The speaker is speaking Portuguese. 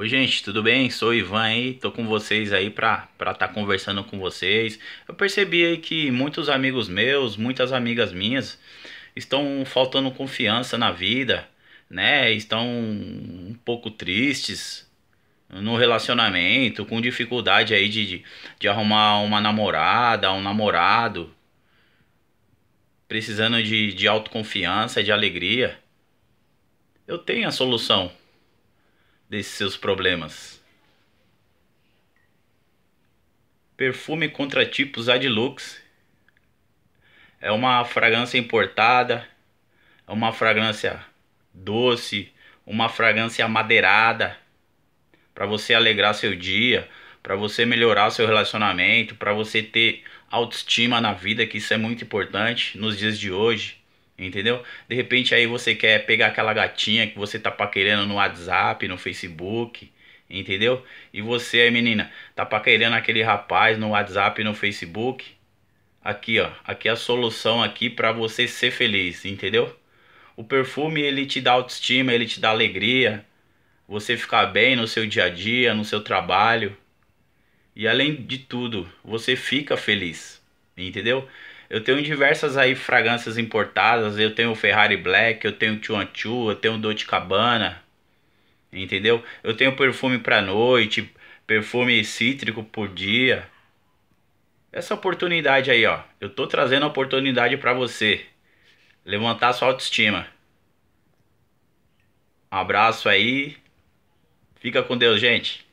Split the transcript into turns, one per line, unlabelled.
Oi gente, tudo bem? Sou Ivan aí, tô com vocês aí pra estar tá conversando com vocês. Eu percebi aí que muitos amigos meus, muitas amigas minhas estão faltando confiança na vida, né? Estão um pouco tristes no relacionamento, com dificuldade aí de, de, de arrumar uma namorada, um namorado, precisando de, de autoconfiança, de alegria. Eu tenho a solução desses seus problemas. Perfume contra tipos Adlux. É uma fragrância importada, é uma fragrância doce, uma fragrância madeirada para você alegrar seu dia, para você melhorar seu relacionamento, para você ter autoestima na vida, que isso é muito importante nos dias de hoje entendeu? De repente aí você quer pegar aquela gatinha que você tá paquerando no WhatsApp, no Facebook, entendeu? E você aí, menina, tá paquerando aquele rapaz no WhatsApp, no Facebook. Aqui, ó, aqui é a solução aqui para você ser feliz, entendeu? O perfume ele te dá autoestima, ele te dá alegria, você ficar bem no seu dia a dia, no seu trabalho. E além de tudo, você fica feliz, entendeu? Eu tenho diversas aí fragrâncias importadas. Eu tenho o Ferrari Black, eu tenho o Chuan Chu, eu tenho o Dolce Cabana. Entendeu? Eu tenho perfume para noite, perfume cítrico por dia. Essa oportunidade aí, ó. Eu tô trazendo a oportunidade para você levantar sua autoestima. Um abraço aí. Fica com Deus, gente.